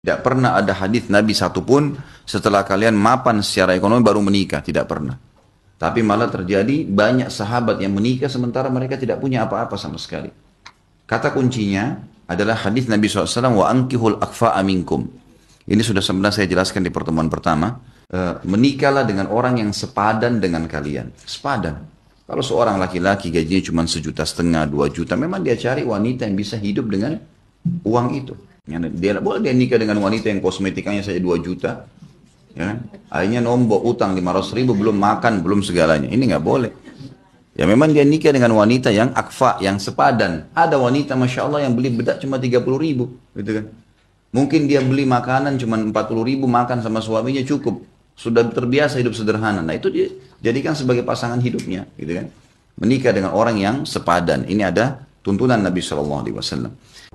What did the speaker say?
Tidak pernah ada hadis Nabi satu pun setelah kalian mapan secara ekonomi baru menikah. Tidak pernah. Tapi malah terjadi banyak sahabat yang menikah sementara mereka tidak punya apa-apa sama sekali. Kata kuncinya adalah hadis Nabi SAW, wa ankihul akfa aminkum. Ini sudah sebenarnya saya jelaskan di pertemuan pertama. Eh, menikahlah dengan orang yang sepadan dengan kalian. Sepadan. Kalau seorang laki-laki gajinya cuma sejuta setengah, dua juta, memang dia cari wanita yang bisa hidup dengan uang itu. Ya, dia boleh dia nikah dengan wanita yang kosmetikanya saja 2 juta. Ya kan? Akhirnya nombok utang 500 ribu belum makan, belum segalanya. Ini nggak boleh. Ya memang dia nikah dengan wanita yang akfa, yang sepadan. Ada wanita Masya Allah yang beli bedak cuma 30 ribu. Gitu kan. Mungkin dia beli makanan cuma 40 ribu, makan sama suaminya cukup. Sudah terbiasa hidup sederhana. Nah itu dia jadikan sebagai pasangan hidupnya. Gitu kan. Menikah dengan orang yang sepadan. Ini ada tuntunan Nabi Shallallahu Alaihi Wasallam.